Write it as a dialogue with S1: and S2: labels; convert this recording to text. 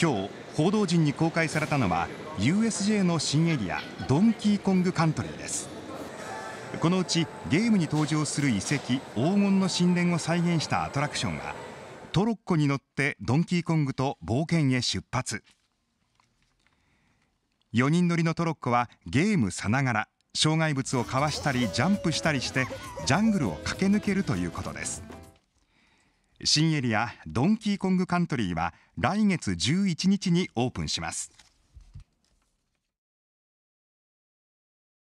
S1: 今日報道陣に公開されたのは USJ の新エリアドンキーコングカントリーですこのうちゲームに登場する遺跡黄金の神殿を再現したアトラクションがトロッコに乗ってドンキーコングと冒険へ出発4人乗りのトロッコはゲームさながら障害物をかわしたりジャンプしたりしてジャングルを駆け抜けるということです新エリアドンキーコングカントリーは来月11日にオープンします。